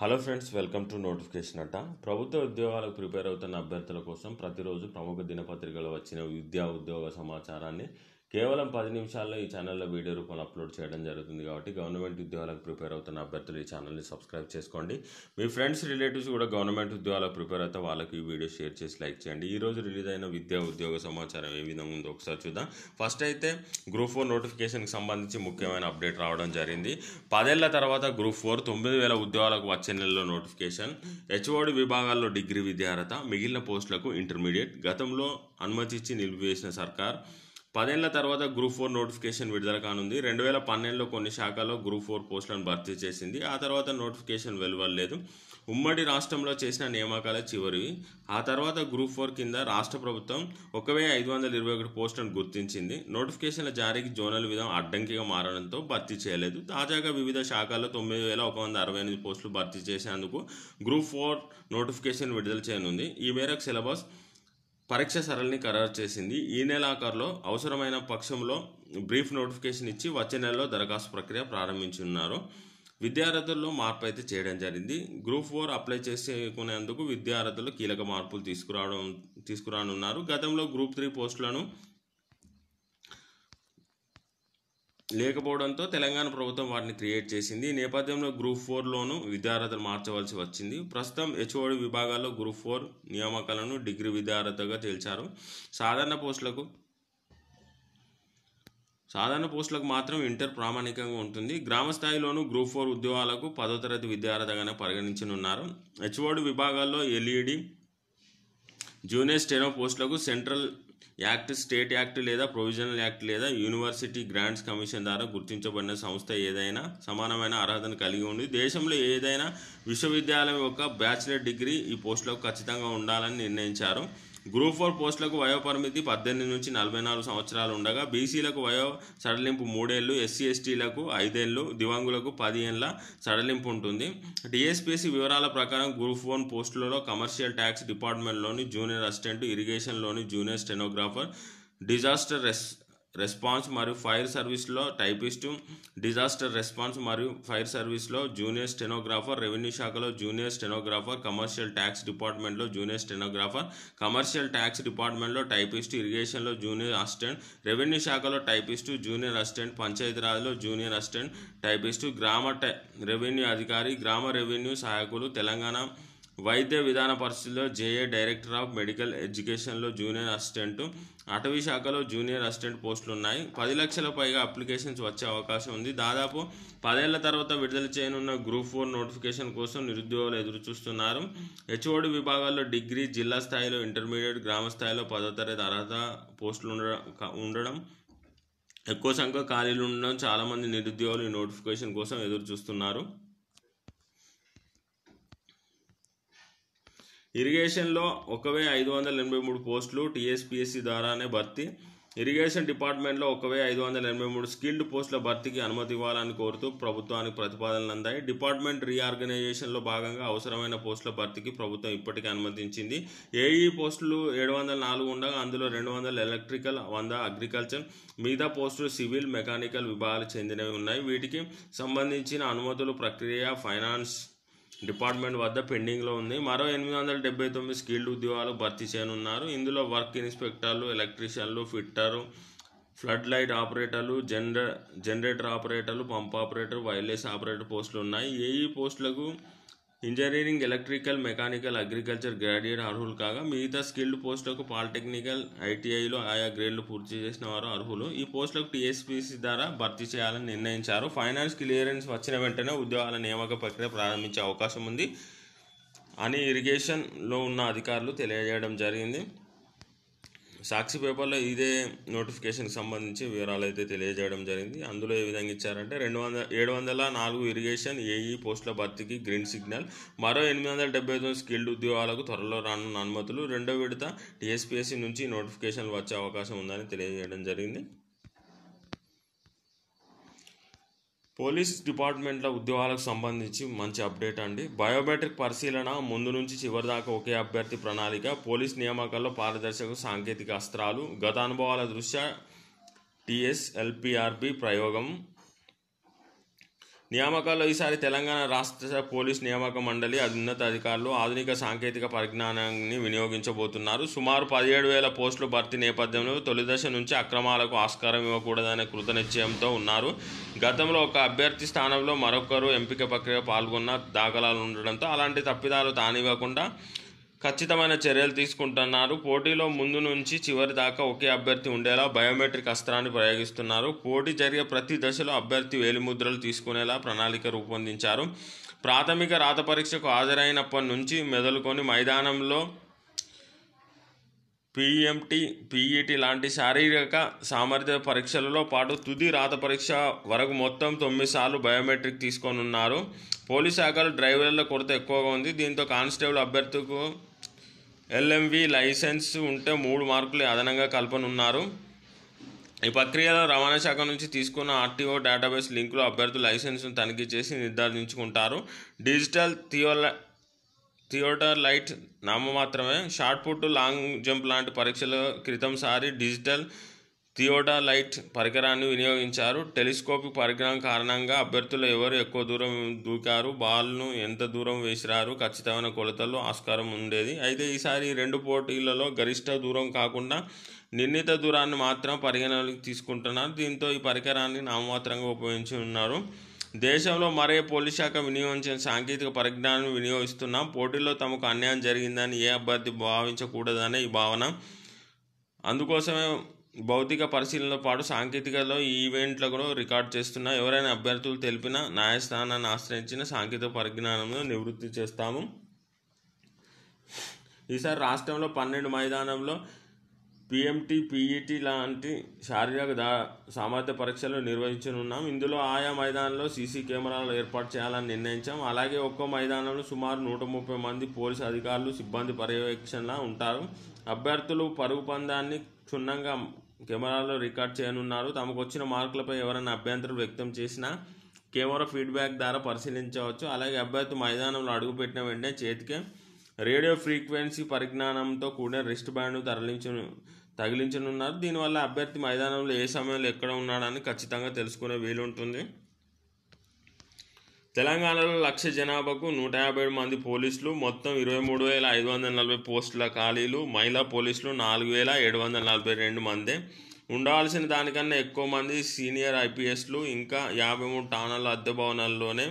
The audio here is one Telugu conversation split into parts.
hello friends welcome to notification అట ప్రభుత్వ ఉద్యోగాలకు ప్రిపేర్ అవుతున్న అభ్యర్థుల కోసం ప్రతిరోజు ప్రముఖ దినపత్రికలు వచ్చిన విద్యా ఉద్యోగ సమాచారాన్ని కేవలం పది నిమిషాల్లో ఈ ఛానల్లో వీడియో రూపంలో అప్లోడ్ చేయడం జరుగుతుంది కాబట్టి గవర్నమెంట్ ఉద్యోగాలకు ప్రిపేర్ అవుతున్న అభ్యర్థులు ఈ ఛానల్ని సబ్స్క్రైబ్ చేసుకోండి మీ ఫ్రెండ్స్ రిలేటివ్స్ కూడా గవర్నమెంట్ ఉద్యోగాలకు ప్రిపేర్ అయితే వాళ్ళకి ఈ వీడియో షేర్ చేసి లైక్ చేయండి ఈ రోజు రిలీజ్ అయిన విద్యా ఉద్యోగ సమాచారం ఏ విధంగా ఉందో ఒకసారి చూద్దాం ఫస్ట్ అయితే గ్రూప్ ఫోర్ నోటిఫికేషన్కి సంబంధించి ముఖ్యమైన అప్డేట్ రావడం జరిగింది పదేళ్ల తర్వాత గ్రూప్ ఫోర్ తొమ్మిది వేల ఉద్యోగాలకు వచ్చే నెలలో నోటిఫికేషన్ హెచ్ఓడి విభాగాల్లో డిగ్రీ విద్యార్హత మిగిలిన పోస్టులకు ఇంటర్మీడియట్ గతంలో అనుమతించి నిలిపివేసిన సర్కార్ పదేళ్ల తర్వాత గ్రూప్ ఫోర్ నోటిఫికేషన్ విడుదల కానుంది రెండు వేల పన్నెండులో కొన్ని శాఖల్లో గ్రూప్ ఫోర్ పోస్టులను భర్తీ చేసింది ఆ తర్వాత నోటిఫికేషన్ వెలువడలేదు ఉమ్మడి రాష్ట్రంలో చేసిన నియామకాల చివరివి ఆ తర్వాత గ్రూప్ ఫోర్ కింద రాష్ట్ర ప్రభుత్వం ఒక వెయ్యి ఐదు వందల ఇరవై ఒకటి పోస్టులను గుర్తించింది నోటిఫికేషన్ల జారీకి జోనల్ విధం అడ్డంకిగా మారడంతో భర్తీ చేయలేదు తాజాగా వివిధ శాఖల్లో తొమ్మిది వేల ఒక వంద అరవై ఎనిమిది పోస్టులు భర్తీ చేసేందుకు గ్రూప్ ఫోర్ నోటిఫికేషన్ విడుదల చేయనుంది ఈ మేరకు సిలబస్ పరీక్ష సరళిని ఖరారు చేసింది ఈ నెలాఖరులో అవసరమైన పక్షంలో బ్రీఫ్ నోటిఫికేషన్ ఇచ్చి వచ్చే నెలలో దరఖాస్తు ప్రక్రియ ప్రారంభించున్నారు విద్యార్థుల్లో మార్పు అయితే చేయడం జరిగింది గ్రూప్ ఫోర్ అప్లై చేసుకునేందుకు విద్యార్థులు కీలక మార్పులు తీసుకురావడం తీసుకురానున్నారు గతంలో గ్రూప్ త్రీ పోస్టులను లేకపోవడంతో తెలంగాణ ప్రభుత్వం వాటిని క్రియేట్ చేసింది ఈ నేపథ్యంలో గ్రూప్ ఫోర్లోనూ విద్యార్హతలు మార్చవలసి వచ్చింది ప్రస్తుతం హెచ్ఓడి విభాగాల్లో గ్రూప్ ఫోర్ నియామకాలను డిగ్రీ విద్యార్హతగా తేల్చారు సాధారణ పోస్టులకు సాధారణ పోస్టులకు మాత్రం ఇంటర్ ప్రామాణికంగా ఉంటుంది గ్రామ స్థాయిలోనూ గ్రూప్ ఫోర్ ఉద్యోగాలకు పదో తరగతి విద్యార్హతగానే పరిగణించనున్నారు హెచ్ఓడి విభాగాల్లో ఎల్ఈడి జూనియర్ స్టెనో పోస్టులకు సెంట్రల్ యాక్ట్ స్టేట్ యాక్ట్ లేదా ప్రొవిజనల్ యాక్ట్ లేదా యూనివర్సిటీ గ్రాంట్స్ కమిషన్ ద్వారా గుర్తించబడిన సంస్థ ఏదైనా సమానమైన అర్హతను కలిగి ఉంది దేశంలో ఏదైనా విశ్వవిద్యాలయం యొక్క బ్యాచిలర్ డిగ్రీ ఈ పోస్టులకు ఖచ్చితంగా ఉండాలని నిర్ణయించారు గ్రూప్ ఫోర్ పోస్టులకు వయోపరిమితి పద్దెనిమిది నుంచి నలభై నాలుగు సంవత్సరాలు ఉండగా బీసీలకు వయో సడలింపు మూడేళ్లు ఎస్సీ ఎస్టీలకు ఐదేళ్లు దివాంగులకు పది ఏళ్ళ సడలింపు ఉంటుంది డిఎస్పీసీ వివరాల ప్రకారం గ్రూప్ వన్ పోస్టులలో కమర్షియల్ ట్యాక్స్ డిపార్ట్మెంట్లోని జూనియర్ అసిస్టెంట్ ఇరిగేషన్లోని junior stenographer disaster res response మరియు ఫైర్ సర్వీస్లో టైపిస్టు డిజాస్టర్ రెస్పాన్స్ మరియు ఫైర్ సర్వీస్లో జూనియర్ స్టెనోగ్రాఫర్ రెవెన్యూ శాఖలో జూనియర్ స్టెనోగ్రాఫర్ కమర్షియల్ ట్యాక్స్ డిపార్ట్మెంట్లో జూనియర్ స్టెనోగ్రాఫర్ కమర్షియల్ ట్యాక్స్ డిపార్ట్మెంట్లో టైపిస్టు ఇరిగేషన్లో జూనియర్ అసిస్టెంట్ రెవెన్యూ శాఖలో టైపిస్టు జూనియర్ అసిస్టెంట్ పంచాయతీరాజ్లో జూనియర్ అసిస్టెంట్ టైపిస్టు గ్రామ టై రెవెన్యూ అధికారి గ్రామ రెవెన్యూ సహాయకులు తెలంగాణ వైద్య విధాన పరిస్థితిలో జేఏ డైరెక్టర్ ఆఫ్ మెడికల్ ఎడ్యుకేషన్లో జూనియర్ అసిస్టెంట్ అటవీ శాఖలో జూనియర్ అసిస్టెంట్ పోస్టులు ఉన్నాయి పది లక్షల పైగా అప్లికేషన్స్ వచ్చే అవకాశం ఉంది దాదాపు పదేళ్ల తర్వాత విడుదల చేయనున్న గ్రూప్ ఫోర్ నోటిఫికేషన్ కోసం నిరుద్యోగులు ఎదురు చూస్తున్నారు హెచ్ఓడి విభాగాల్లో డిగ్రీ జిల్లా స్థాయిలో ఇంటర్మీడియట్ గ్రామ స్థాయిలో పదో తరగతి అర్హత పోస్టులు ఉండడం ఎక్కువ సంఖ్య ఖాళీలు ఉండడం చాలామంది నిరుద్యోగులు ఈ నోటిఫికేషన్ కోసం ఎదురు చూస్తున్నారు ఇరిగేషన్లో ఒక వే ఐదు వందల ఎనభై మూడు పోస్టులు టీఎస్పిఎస్సి ద్వారానే భర్తీ ఇరిగేషన్ డిపార్ట్మెంట్లో ఒక వే ఐదు వందల ఎనభై మూడు స్కిల్డ్ పోస్టుల భర్తీకి అనుమతి ఇవ్వాలని కోరుతూ ప్రభుత్వానికి ప్రతిపాదనలు అందాయి డిపార్ట్మెంట్ రీఆర్గనైజేషన్లో భాగంగా అవసరమైన పోస్టుల భర్తీకి ప్రభుత్వం ఇప్పటికే అనుమతించింది ఏఈ పోస్టులు ఏడు వందల నాలుగు ఉండగా అందులో రెండు వందల ఎలక్ట్రికల్ వంద అగ్రికల్చర్ మిగతా పోస్టులు సివిల్ మెకానికల్ విభాగాలు చెందినవి ఉన్నాయి వీటికి సంబంధించిన అనుమతులు ప్రక్రియ ఫైనాన్స్ డిపార్ట్మెంట్ వద్ద పెండింగ్లో ఉంది మరో ఎనిమిది వందల డెబ్బై తొమ్మిది స్కిల్డ్ ఉద్యోగాలు భర్తీ చేయనున్నారు ఇందులో వర్క్ ఇన్స్పెక్టర్లు ఎలక్ట్రీషియన్లు ఫిట్టరు ఫ్లడ్ లైట్ ఆపరేటర్లు జనరే జనరేటర్ ఆపరేటర్లు పంప్ ఆపరేటర్ వైర్లెస్ ఆపరేటర్ పోస్టులు ఉన్నాయి ఏఈ పోస్టులకు engineering electrical mechanical agriculture graduate అర్హులు కాగా మిగతా స్కిల్డ్ పోస్టులకు పాలిటెక్నికల్ ఐటీఐలో ఆయా గ్రేడ్లు పూర్తి చేసిన వారు అర్హులు ఈ పోస్టులకు టీఎస్పీసీ ద్వారా భర్తీ చేయాలని నిర్ణయించారు ఫైనాన్స్ క్లియరెన్స్ వచ్చిన వెంటనే ఉద్యోగాల నియామక ప్రక్రియ ప్రారంభించే అవకాశం ఉంది అని ఇరిగేషన్లో ఉన్న అధికారులు తెలియజేయడం జరిగింది సాక్షి పేపర్లో ఇదే నోటిఫికేషన్కి సంబంధించి వివరాలు అయితే తెలియజేయడం జరిగింది అందులో ఏ విధంగా ఇచ్చారంటే రెండు వందల ఏడు వందల నాలుగు ఇరిగేషన్ ఏఈ పోస్టుల భర్తీకి గ్రీన్ సిగ్నల్ మరో ఎనిమిది వందల డెబ్బై తొమ్మిది స్కిల్డ్ ఉద్యోగాలకు త్వరలో రానున్న అనుమతులు రెండో విడత టీఎస్పీఎస్సీ నుంచి నోటిఫికేషన్లు వచ్చే అవకాశం ఉందని తెలియజేయడం జరిగింది పోలీస్ డిపార్ట్మెంట్ల ఉద్యోగాలకు సంబంధించి మంచి అప్డేట్ అండి బయోమెట్రిక్ పరిశీలన ముందు నుంచి చివరిదాకా ఒకే అభ్యర్థి ప్రణాళిక పోలీస్ నియామకాల్లో పారదర్శక సాంకేతిక అస్త్రాలు గత అనుభవాల దృష్ట్యా టిఎస్ఎల్పిఆర్పి ప్రయోగం నియామకాల్లో ఈసారి తెలంగాణ రాష్ట్ర పోలీస్ నియామక మండలి ఉన్నత అధికారులు ఆధునిక సాంకేతిక పరిజ్ఞానాన్ని వినియోగించబోతున్నారు సుమారు పదిహేడు వేల పోస్టులు భర్తీ నేపథ్యంలో తొలిదశ నుంచి అక్రమాలకు ఆస్కారం ఇవ్వకూడదనే కృత నిశ్చయంతో ఉన్నారు గతంలో ఒక అభ్యర్థి స్థానంలో మరొకరు ఎంపిక ప్రక్రియ పాల్గొన్న దాఖలాలు ఉండడంతో అలాంటి తప్పిదాలు తానివ్వకుండా ఖచ్చితమైన చర్యలు తీసుకుంటున్నారు పోటీలో ముందు నుంచి చివరి దాకా ఒకే అభ్యర్థి ఉండేలా బయోమెట్రిక్ అస్త్రాన్ని ప్రయోగిస్తున్నారు పోటీ జరిగే ప్రతి దశలో అభ్యర్థి వేలిముద్రలు తీసుకునేలా ప్రణాళిక రూపొందించారు ప్రాథమిక రాత పరీక్షకు హాజరైనప్పటి నుంచి మెదలుకొని మైదానంలో పిఎంటి పీఈటీ లాంటి శారీరక సామర్థ్య పరీక్షలలో పాటు తుది రాత పరీక్ష వరకు మొత్తం తొమ్మిది సార్లు బయోమెట్రిక్ తీసుకొని ఉన్నారు పోలీస్ శాఖలో డ్రైవర్ల కొరత ఎక్కువగా ఉంది దీంతో కానిస్టేబుల్ అభ్యర్థికు ఎల్ఎంవి లైసెన్స్ ఉంటే మూడు మార్కులు అదనంగా కల్పనున్నారు ఈ ప్రక్రియలో రవాణా శాఖ నుంచి తీసుకున్న ఆర్టీఓ డేటాబేస్ లింకులో అభ్యర్థులు లైసెన్స్ను తనిఖీ చేసి నిర్ధారించుకుంటారు డిజిటల్ థియోల థియోటర్ లైట్ నామమాత్రమే షార్ట్ పుట్ లాంగ్ జంప్ లాంటి పరీక్షల క్రితంసారి డిజిటల్ థియోడాలైట్ పరికరాన్ని వినియోగించారు టెలిస్కోపిక్ పరికరం కారణంగా అభ్యర్థులు ఎవరు ఎక్కువ దూరం దూకారు బాల్ను ఎంత దూరం వేసిరారు ఖచ్చితమైన కొలతల్లో ఆస్కారం ఉండేది అయితే ఈసారి రెండు పోటీలలో గరిష్ట దూరం కాకుండా నిర్ణీత దూరాన్ని మాత్రం పరిగణలోకి తీసుకుంటున్నారు దీంతో ఈ పరికరాన్ని నామమాత్రంగా ఉపయోగించి ఉన్నారు దేశంలో మరే పోలీస్ శాఖ వినియోగించిన సాంకేతిక పరిజ్ఞానం వినియోగిస్తున్నాం పోటీలో తమకు అన్యాయం జరిగిందని ఏ అభ్యర్థి భావించకూడదనే ఈ భావన అందుకోసమే భౌతిక పరిశీలనతో పాటు సాంకేతికలో ఈ ఈవెంట్లను రికార్డ్ చేస్తున్న ఎవరైనా అభ్యర్థులు తెలిపిన న్యాయస్థానాన్ని ఆశ్రయించిన సాంకేతిక పరిజ్ఞానంలో నివృత్తి చేస్తాము ఈసారి రాష్ట్రంలో పన్నెండు మైదానంలో పిఎంటి పీఈటి లాంటి శారీరక దా సామర్థ్య పరీక్షలు నిర్వహించనున్నాం ఇందులో ఆయా మైదానంలో సీసీ కెమెరాలు ఏర్పాటు చేయాలని నిర్ణయించాం అలాగే ఒక్కో మైదానంలో సుమారు నూట ముప్పై మంది పోలీసు అధికారులు సిబ్బంది పర్యవేక్షణ ఉంటారు అభ్యర్థులు పరుగు పందాన్ని క్షుణ్ణంగా కెమెరాలో రికార్డ్ చేయనున్నారు తమకు వచ్చిన మార్కులపై ఎవరైనా అభ్యంతరం వ్యక్తం చేసినా కెమెరా ఫీడ్బ్యాక్ ద్వారా పరిశీలించవచ్చు అలాగే అభ్యర్థి మైదానంలో అడుగుపెట్టిన వెంటనే చేతికే రేడియో ఫ్రీక్వెన్సీ పరిజ్ఞానంతో కూడిన రిస్ట్ బ్యాండ్ తరలించు తగిలించనున్నారు దీనివల్ల అభ్యర్థి మైదానంలో ఏ సమయంలో ఎక్కడ ఉన్నాడని ఖచ్చితంగా తెలుసుకునే వీలుంటుంది తెలంగాణలో లక్ష జనాభాకు నూట యాభై ఏడు మంది పోలీసులు మొత్తం ఇరవై మూడు వేల ఐదు వందల నలభై పోస్టుల ఖాళీలు మహిళా పోలీసులు నాలుగు వేల ఏడు వందల నలభై రెండు మందే ఉండాల్సిన దానికన్నా ఎక్కువ మంది సీనియర్ ఐపీఎస్లు ఇంకా యాభై మూడు టానల్ అద్దె భవనాల్లోనే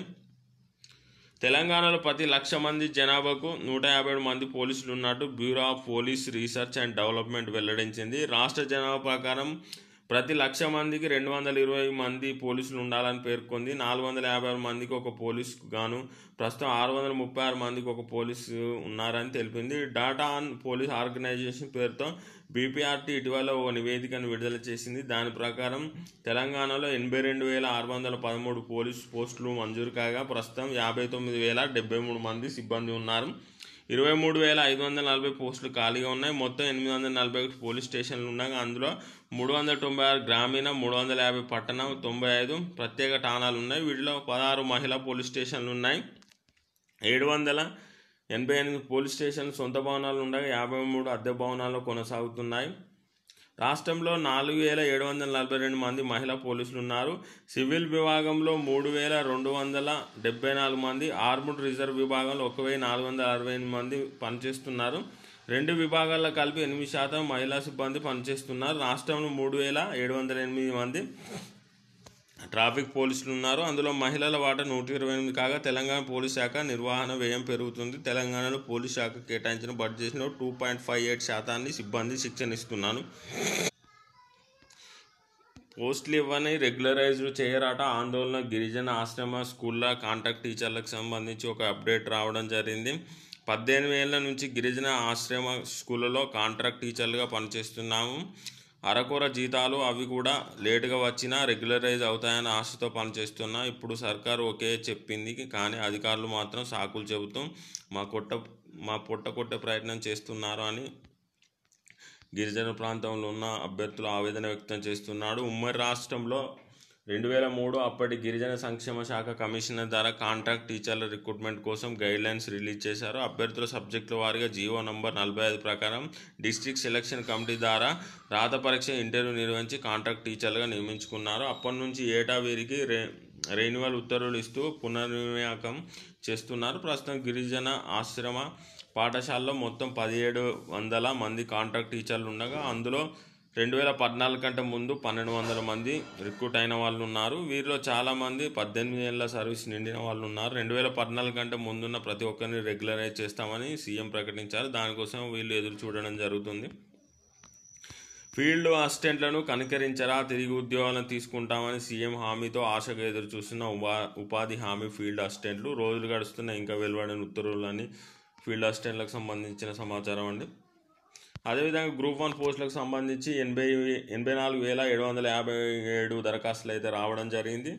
తెలంగాణలో ప్రతి లక్ష మంది జనాభాకు నూట యాభై ఏడు మంది పోలీసులు ఉన్నట్టు bureau of police research and development వెల్లడించింది రాష్ట్ర జనాభా ప్రకారం ప్రతి లక్ష మందికి రెండు వందల ఇరవై మంది పోలీసులు ఉండాలని పేర్కొంది నాలుగు వందల యాభై ఆరు మందికి ఒక పోలీసు గాను ప్రస్తుతం ఆరు వందల ముప్పై ఆరు మందికి ఒక పోలీసు ఉన్నారని తెలిపింది డాటా ఆన్ పోలీస్ ఆర్గనైజేషన్ పేరుతో బీపీఆర్టీ ఇటీవల ఓ నివేదికను విడుదల చేసింది దాని ప్రకారం తెలంగాణలో ఎనభై రెండు వేల ఆరు వందల పదమూడు పోలీసు పోస్టులు మంజూరు కాగా ప్రస్తుతం యాభై తొమ్మిది వేల డెబ్బై మూడు మంది సిబ్బంది ఉన్నారు ఇరవై మూడు వేల ఐదు వందల నలభై పోస్టులు ఖాళీగా ఉన్నాయి మొత్తం ఎనిమిది వందల నలభై ఒకటి పోలీస్ స్టేషన్లు ఉండగా అందులో మూడు వందల తొంభై ఆరు గ్రామీణ మూడు వందల యాభై పట్టణం తొంభై ఐదు ప్రత్యేక ఠాణాలు ఉన్నాయి వీటిలో పదహారు మహిళా పోలీస్ స్టేషన్లు ఉన్నాయి ఏడు వందల ఎనభై ఎనిమిది పోలీస్ స్టేషన్లు సొంత భవనాలు ఉండగా యాభై మూడు అద్దె భవనాలు కొనసాగుతున్నాయి రాష్ట్రంలో నాలుగు వేల ఏడు వందల నలభై రెండు మంది మహిళా పోలీసులు ఉన్నారు సివిల్ విభాగంలో మూడు వేల రెండు వందల డెబ్బై నాలుగు మంది ఆర్ముడ్ రిజర్వ్ విభాగంలో ఒక వెయ్యి నాలుగు వందల అరవై ఎనిమిది మంది పనిచేస్తున్నారు రెండు విభాగాల్లో కలిపి ఎనిమిది శాతం మహిళా సిబ్బంది పనిచేస్తున్నారు రాష్ట్రంలో మూడు వేల ఏడు వందల ఎనిమిది మంది ట్రాఫిక్ పోలీసులు ఉన్నారు అందులో మహిళల వాటా నూట ఇరవై ఎనిమిది కాగా తెలంగాణ పోలీస్ శాఖ నిర్వహణ వ్యయం పెరుగుతుంది తెలంగాణలో పోలీస్ శాఖ కేటాయించిన బడ్జెట్లో టూ పాయింట్ ఫైవ్ ఎయిట్ శాతాన్ని సిబ్బంది శిక్షణ ఇస్తున్నాను పోస్టులు ఇవ్వని రెగ్యులరైజ్ చేయరాట ఆందోళన గిరిజన ఆశ్రమ స్కూళ్ళ కాంటాక్ట్ టీచర్లకు సంబంధించి ఒక అప్డేట్ రావడం జరిగింది పద్దెనిమిది ఏళ్ళ నుంచి గిరిజన ఆశ్రమ స్కూళ్ళలో కాంట్రాక్ట్ టీచర్లుగా పనిచేస్తున్నాము అరకొర జీతాలు అవి కూడా లేటుగా వచ్చినా రెగ్యులరైజ్ అవుతాయని ఆశతో పనిచేస్తున్నా ఇప్పుడు సర్కారు ఒకే చెప్పింది కానీ అధికారులు మాత్రం సాకులు చెబుతూ మా కొట్ట మా పొట్ట కొట్టే ప్రయత్నం చేస్తున్నారు అని గిరిజన ప్రాంతంలో ఉన్న అభ్యర్థులు ఆవేదన వ్యక్తం చేస్తున్నాడు ఉమ్మడి రాష్ట్రంలో రెండు వేల మూడు అప్పటి గిరిజన సంక్షేమ శాఖ కమిషనర్ ద్వారా కాంట్రాక్ట్ టీచర్ల రిక్రూట్మెంట్ కోసం గైడ్ లైన్స్ రిలీజ్ చేశారు అభ్యర్థుల సబ్జెక్టుల వారిగా జీవో నంబర్ నలభై ఐదు ప్రకారం డిస్ట్రిక్ట్ సెలక్షన్ కమిటీ ద్వారా రాత పరీక్ష ఇంటర్వ్యూ నిర్వహించి కాంట్రాక్ట్ టీచర్లుగా నియమించుకున్నారు అప్పటి నుంచి ఏటా వీరికి రే రెన్యువల్ ఉత్తర్వులు ఇస్తూ పునర్వినియోగం చేస్తున్నారు ప్రస్తుతం గిరిజన ఆశ్రమ పాఠశాలలో మొత్తం పదిహేడు వందల మంది కాంట్రాక్ట్ టీచర్లు ఉండగా అందులో రెండు వేల పద్నాలుగు కంటే ముందు పన్నెండు వందల మంది రిక్రూట్ అయిన వాళ్ళు ఉన్నారు వీరిలో చాలామంది పద్దెనిమిది ఏళ్ళ సర్వీస్ నిండిన వాళ్ళు ఉన్నారు రెండు వేల పద్నాలుగు కంటే ముందున్న ప్రతి ఒక్కరిని రెగ్యులరైజ్ చేస్తామని సీఎం ప్రకటించారు దానికోసం వీళ్ళు ఎదురు చూడడం జరుగుతుంది ఫీల్డ్ అసిస్టెంట్లను కనికరించరా తిరిగి ఉద్యోగాలను తీసుకుంటామని సీఎం హామీతో ఆశగా ఎదురు చూస్తున్న ఉపా ఉపాధి హామీ ఫీల్డ్ అసిస్టెంట్లు రోజులు గడుస్తున్న ఇంకా వెలువడిన ఉత్తర్వులని ఫీల్డ్ అసిస్టెంట్లకు సంబంధించిన సమాచారం అండి అదేవిధంగా గ్రూప్ వన్ పోస్టులకు సంబంధించి ఎనభై ఎనభై నాలుగు వేల ఏడు వందల యాభై ఏడు దరఖాస్తులు అయితే రావడం జరిగింది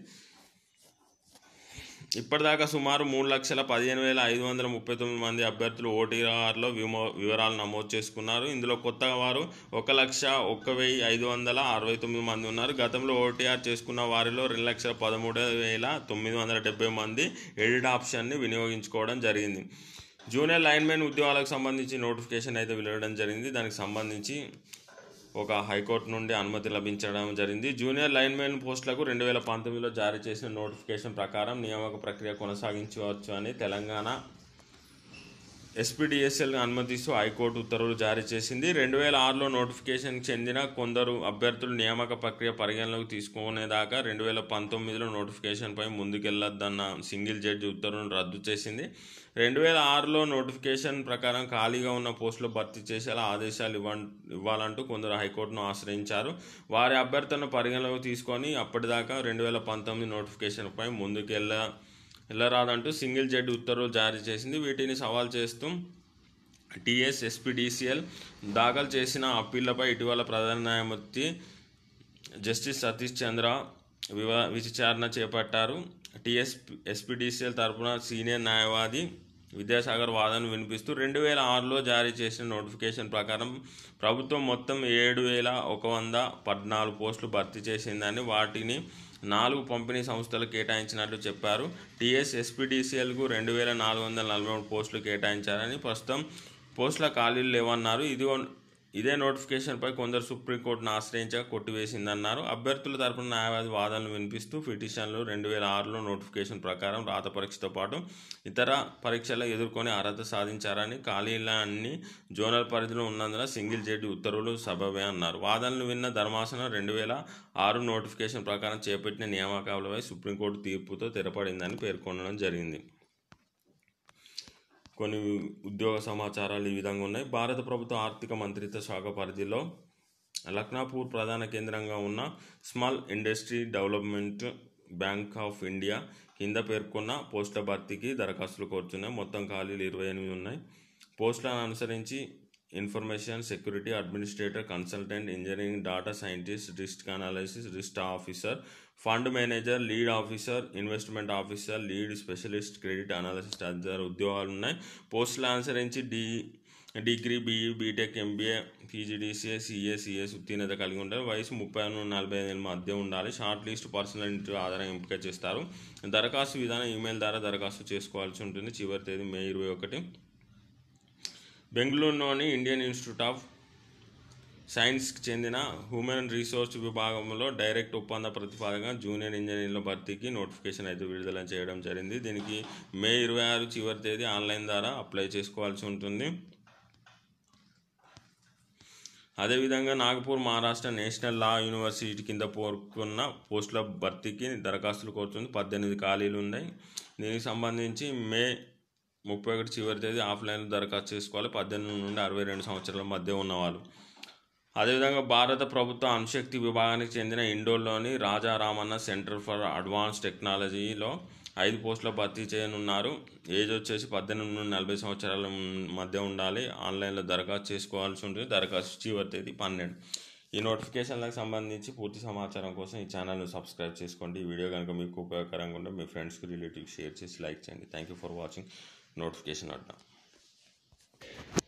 ఇప్పటిదాకా సుమారు మూడు లక్షల పదిహేను వేల ఐదు వందల ముప్పై తొమ్మిది మంది అభ్యర్థులు ఓటీఆర్లో విమో వివరాలు నమోదు చేసుకున్నారు ఇందులో కొత్తగా వారు ఒక లక్ష ఒక్క వెయ్యి ఐదు వందల అరవై తొమ్మిది మంది ఉన్నారు గతంలో ఓటీఆర్ చేసుకున్న వారిలో రెండు లక్షల పదమూడు వేల తొమ్మిది వందల డెబ్బై మంది ఎడిట్ ఆప్షన్ని వినియోగించుకోవడం జరిగింది జూనియర్ లైన్మెన్ ఉద్యోగాలకు సంబంధించి నోటిఫికేషన్ అయితే వెళ్ళడం జరిగింది దానికి సంబంధించి ఒక హైకోర్టు నుండి అనుమతి లభించడం జరిగింది జూనియర్ లైన్మెన్ పోస్టులకు రెండు వేల పంతొమ్మిదిలో జారీ చేసిన నోటిఫికేషన్ ప్రకారం నియామక ప్రక్రియ కొనసాగించవచ్చు అని తెలంగాణ ఎస్పీడిఎస్ఎల్ అనుమతిస్తూ హైకోర్టు ఉత్తర్వులు జారీ చేసింది రెండు వేల ఆరులో నోటిఫికేషన్ చెందిన కొందరు అభ్యర్థులు నియామక ప్రక్రియ పరిగణలోకి తీసుకునేదాకా రెండు వేల పంతొమ్మిదిలో నోటిఫికేషన్పై ముందుకెళ్లొద్దన్న సింగిల్ జడ్జి ఉత్తర్వును రద్దు చేసింది రెండు వేల ఆరులో నోటిఫికేషన్ ప్రకారం ఖాళీగా ఉన్న పోస్టులు భర్తీ చేసేలా ఆదేశాలు ఇవ్వ ఇవ్వాలంటూ కొందరు హైకోర్టును ఆశ్రయించారు వారి అభ్యర్థులను పరిగణలోకి తీసుకొని అప్పటిదాకా రెండు వేల పంతొమ్మిది నోటిఫికేషన్పై ముందుకెళ్ళ రాదంటూ సింగిల్ జెడ్ ఉత్తర్వులు జారీ చేసింది వీటిని సవాల్ చేస్తూ టీఎస్ ఎస్పీడీసీఎల్ దాఖలు చేసిన అప్పీళ్లపై ఇటీవల ప్రధాన న్యాయమూర్తి జస్టిస్ సతీష్ చంద్ర వివా విచారణ చేపట్టారు టీఎస్ ఎస్పీడీసీఎల్ తరపున సీనియర్ న్యాయవాది విద్యాసాగర్ వాదన వినిపిస్తూ రెండు వేల ఆరులో జారీ చేసిన నోటిఫికేషన్ ప్రకారం ప్రభుత్వం మొత్తం ఏడు వేల ఒక వంద పద్నాలుగు పోస్టులు భర్తీ చేసిందని వాటిని నాలుగు పంపిణీ సంస్థలు కేటాయించినట్లు చెప్పారు టీఎస్ ఎస్పీడీసీఎల్కు రెండు వేల నాలుగు వందల నలభై మూడు పోస్టులు కేటాయించారని ప్రస్తుతం పోస్టుల ఖాళీలు లేవన్నారు ఇదిగో ఇదే నోటిఫికేషన్పై కొందరు సుప్రీంకోర్టును ఆశ్రయించగా కొట్టివేసిందన్నారు అభ్యర్థుల తరపున న్యాయవాది వాదనలు వినిపిస్తూ పిటిషన్లు రెండు వేల ఆరులో నోటిఫికేషన్ ప్రకారం రాత పరీక్షతో పాటు ఇతర పరీక్షలు ఎదుర్కొని అర్హత సాధించారని ఖాళీలన్నీ జోనల్ పరిధిలో ఉన్నందున సింగిల్ జడ్జి ఉత్తర్వులు సభవే అన్నారు వాదనలు విన్న ధర్మాసనం రెండు వేల ఆరు నోటిఫికేషన్ ప్రకారం చేపట్టిన నియామకాలపై సుప్రీంకోర్టు తీర్పుతో తెరపడిందని పేర్కొనడం జరిగింది కొన్ని ఉద్యోగ సమాచారాలు ఈ విధంగా ఉన్నాయి భారత ప్రభుత్వ ఆర్థిక మంత్రిత్వ శాఖ పరిధిలో లక్నాపూర్ ప్రధాన కేంద్రంగా ఉన్న small industry development bank of India కింద పేర్కొన్న పోస్టుల భర్తీకి దరఖాస్తులు కోరుతున్నాయి మొత్తం ఖాళీలు ఇరవై ఎనిమిది ఉన్నాయి పోస్టులను అనుసరించి information security administrator consultant engineering data scientist risk analysis risk officer fund manager lead officer investment officer lead specialist credit analysis అధికారు ఉద్యోగాలు ఉన్నాయి పోస్టులు అనుసరించి డి degree BE BTech MBA PGDCA CA CS ఉత్తీర్ణత కలిగి ఉంటారు వయసు ముప్పై నుండి నలభై ఐదు మధ్య ఉండాలి షార్ట్ లిస్ట్ పర్సనల్ ఇంటర్వ్యూ ఆధారంగా ఎంపిక చేస్తారు దరఖాస్తు విధానం ఈమెయిల్ ద్వారా దరఖాస్తు చేసుకోవాల్సి ఉంటుంది చివరి తేదీ మే ఇరవై ఒకటి బెంగళూరులోని ఇండియన్ ఇన్స్టిట్యూట్ ఆఫ్ సైన్స్కి చెందిన హ్యూమన్ రీసోర్స్ విభాగంలో డైరెక్ట్ ఒప్పంద ప్రతిపాదనగా జూనియర్ ఇంజనీర్ల భర్తీకి నోటిఫికేషన్ అయితే విడుదల చేయడం జరిగింది దీనికి మే ఇరవై ఆరు చివరి తేదీ ఆన్లైన్ ద్వారా అప్లై చేసుకోవాల్సి ఉంటుంది అదేవిధంగా Nagpur Maharashtra national law university కింద పోర్కొన్న పోస్టుల భర్తీకి దరఖాస్తులు కోరుతుంది పద్దెనిమిది ఖాళీలు ఉన్నాయి దీనికి సంబంధించి మే ముప్పై ఒకటి చివరి తేదీ ఆఫ్లైన్లో దరఖాస్తు చేసుకోవాలి పద్దెనిమిది నుండి అరవై రెండు సంవత్సరాల మధ్య ఉన్నవాళ్ళు అదేవిధంగా భారత ప్రభుత్వ అణుశక్తి విభాగానికి చెందిన ఇండోర్లోని Raja Ramanna centre for advance టెక్నాలజీలో ఐదు పోస్టుల భర్తీ చేయనున్నారు ఏజ్ వచ్చేసి పద్దెనిమిది నుండి నలభై సంవత్సరాల మధ్య ఉండాలి ఆన్లైన్లో దరఖాస్తు చేసుకోవాల్సి ఉంటుంది దరఖాస్తు చివరి తేదీ పన్నెండు ఈ నోటిఫికేషన్లకు సంబంధించి పూర్తి సమాచారం కోసం ఈ ఛానల్ను సబ్స్క్రైబ్ చేసుకోండి ఈ వీడియో కనుక మీకు ఉపయోగకరంగా ఉంటే మీ ఫ్రెండ్స్కి రిలేటివ్స్ షేర్ చేసి లైక్ చేయండి thank you for watching notification right now